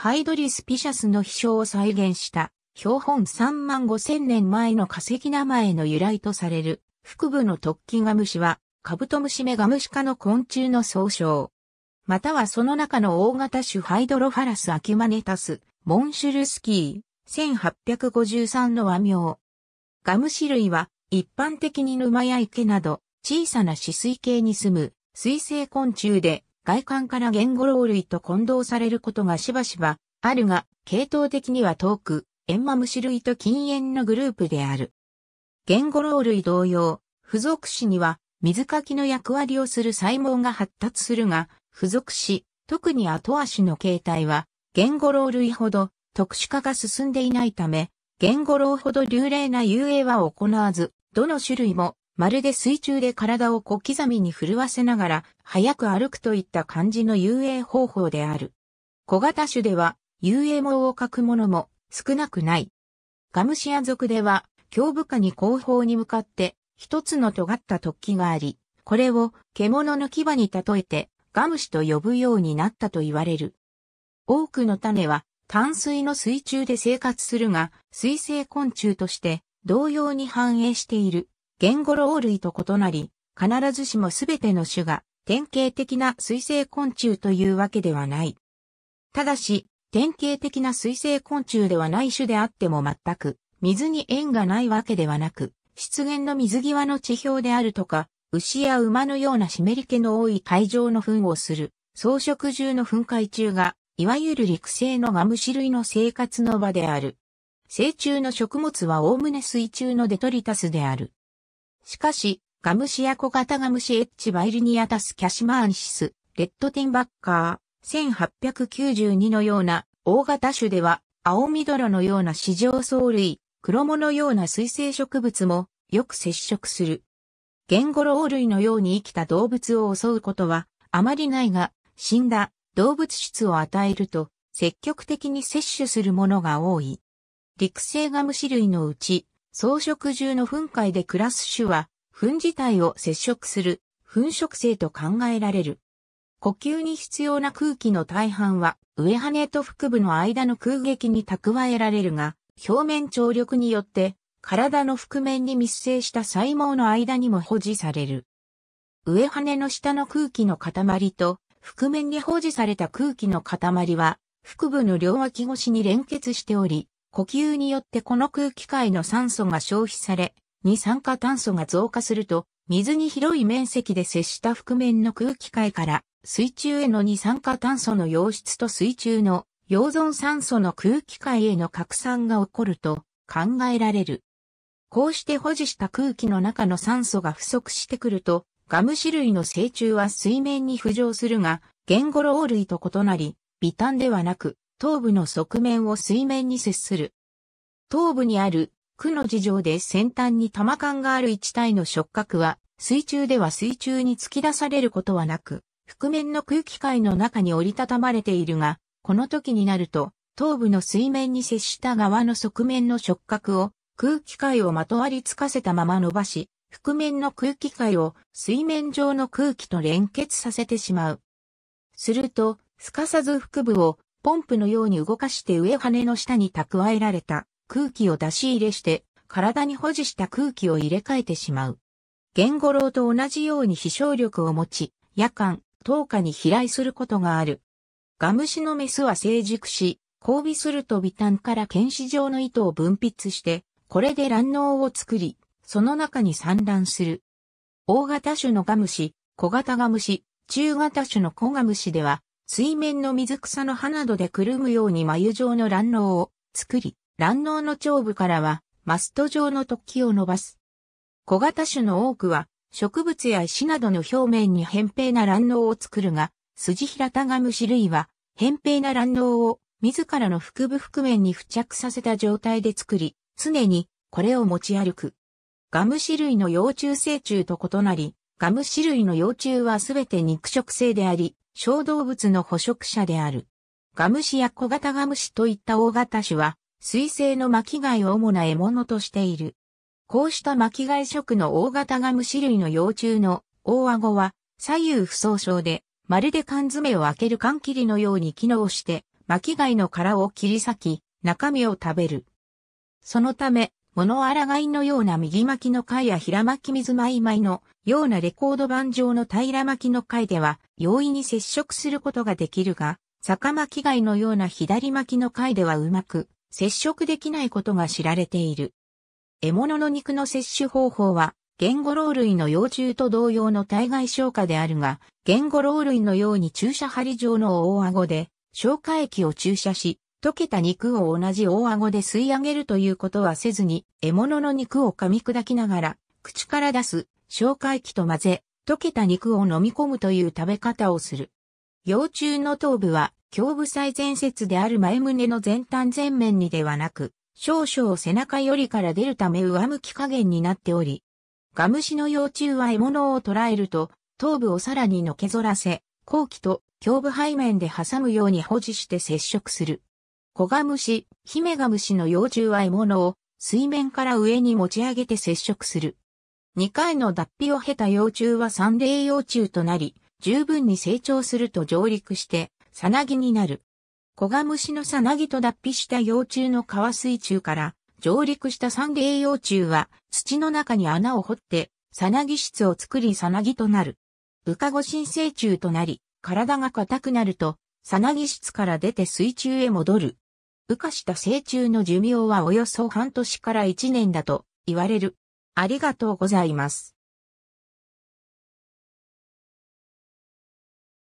ハイドリスピシャスの飛翔を再現した標本3万5千年前の化石名前の由来とされる腹部の突起ガムシはカブトムシメガムシ科の昆虫の総称。またはその中の大型種ハイドロファラスアキマネタス、モンシュルスキー、1853の和名。ガムシ類は一般的に沼や池など小さな死水系に住む水生昆虫で外観から言語ロウ類と混同されることがしばしばあるが、系統的には遠く、エンマムシ類と禁煙のグループである。言語ロウ類同様、付属詞には水かきの役割をする細胞が発達するが、付属詞、特に後足の形態は、言語ロウ類ほど特殊化が進んでいないため、言語ロウほど流麗な遊泳は行わず、どの種類もまるで水中で体を小刻みに震わせながら、早く歩くといった感じの遊泳方法である。小型種では、遊泳網を描くものも少なくない。ガムシア族では、胸部下に後方に向かって、一つの尖った突起があり、これを獣の牙に例えて、ガムシと呼ぶようになったと言われる。多くの種は、淡水の水中で生活するが、水生昆虫として、同様に繁栄している。言語ロ類と異なり、必ずしもすべての種が典型的な水生昆虫というわけではない。ただし、典型的な水生昆虫ではない種であっても全く水に縁がないわけではなく、湿原の水際の地表であるとか、牛や馬のような湿り気の多い海上の糞をする、草食獣の噴海中が、いわゆる陸生のガムシ類の生活の場である。成虫の食物はおおむね水中のデトリタスである。しかし、ガムシや小型ガムシエッチバイルニアタスキャシマーンシス、レッドティンバッカー、1892のような大型種では、青緑のような市場藻類、黒藻のような水生植物もよく接触する。ゲンゴロウ類のように生きた動物を襲うことはあまりないが、死んだ動物質を与えると積極的に摂取するものが多い。陸生ガムシ類のうち、草食獣の粉海で暮らす種は、粉自体を接触する、粉食性と考えられる。呼吸に必要な空気の大半は、上羽と腹部の間の空撃に蓄えられるが、表面張力によって、体の覆面に密生した細胞の間にも保持される。上羽の下の空気の塊と、覆面に保持された空気の塊は、腹部の両脇越しに連結しており、呼吸によってこの空気界の酸素が消費され、二酸化炭素が増加すると、水に広い面積で接した覆面の空気界から水中への二酸化炭素の溶出と水中の溶存酸素の空気界への拡散が起こると考えられる。こうして保持した空気の中の酸素が不足してくると、ガム種類の成虫は水面に浮上するが、ゲンゴロウ類と異なり、微炭ではなく、頭部の側面を水面に接する。頭部にある区の事情で先端に玉管がある一体の触覚は、水中では水中に突き出されることはなく、覆面の空気階の中に折りたたまれているが、この時になると、頭部の水面に接した側の側面の触覚を、空気階をまとわりつかせたまま伸ばし、覆面の空気階を水面上の空気と連結させてしまう。すると、すかさず腹部をポンプのように動かして上羽の下に蓄えられた空気を出し入れして体に保持した空気を入れ替えてしまう。ゲンゴロウと同じように飛翔力を持ち、夜間、10日に飛来することがある。ガムシのメスは成熟し、交尾すると微炭から剣士状の糸を分泌して、これで卵脳を作り、その中に産卵する。大型種のガムシ、小型ガムシ、中型種の小ガムシでは、水面の水草の葉などでくるむように眉状の卵脳を作り、卵脳の頂部からはマスト状の突起を伸ばす。小型種の多くは植物や石などの表面に扁平な卵脳を作るが、スジヒラタガムシ類は扁平な卵脳を自らの腹部腹面に付着させた状態で作り、常にこれを持ち歩く。ガムシ類の幼虫成虫と異なり、ガムシ類の幼虫はすべて肉食性であり、小動物の捕食者である。ガムシや小型ガムシといった大型種は、水生の巻貝を主な獲物としている。こうした巻貝食の大型ガムシ類の幼虫の大顎は左右不相称で、まるで缶詰を開ける缶切りのように機能して、巻貝の殻を切り裂き、中身を食べる。そのため、物あいのような右巻きの貝や平巻き水まいまいのようなレコード盤上の平巻きの回では容易に接触することができるが、坂巻貝のような左巻きの回ではうまく接触できないことが知られている。獲物の肉の摂取方法は、ゲンゴロウ類の幼虫と同様の体外消化であるが、ゲンゴロウ類のように注射針状の大顎で、消化液を注射し、溶けた肉を同じ大顎で吸い上げるということはせずに、獲物の肉を噛み砕きながら、口から出す消化液と混ぜ、溶けた肉を飲み込むという食べ方をする。幼虫の頭部は、胸部最前節である前胸の前端前面にではなく、少々背中よりから出るため上向き加減になっており、ガムシの幼虫は獲物を捕らえると、頭部をさらにのけぞらせ、後期と胸部背面で挟むように保持して接触する。コガムシ、ヒメガムシの幼虫は獲物を水面から上に持ち上げて接触する。2回の脱皮を経た幼虫は三例幼虫となり、十分に成長すると上陸して、さなぎになる。コガムシのさなぎと脱皮した幼虫の川水中から、上陸した三例幼虫は、土の中に穴を掘って、さなぎ室を作りさなぎとなる。ウカゴ新生虫となり、体が硬くなると、さなぎ室から出て水中へ戻る。羽化した成虫の寿命はおよそ半年から一年だと言われる。ありがとうございます。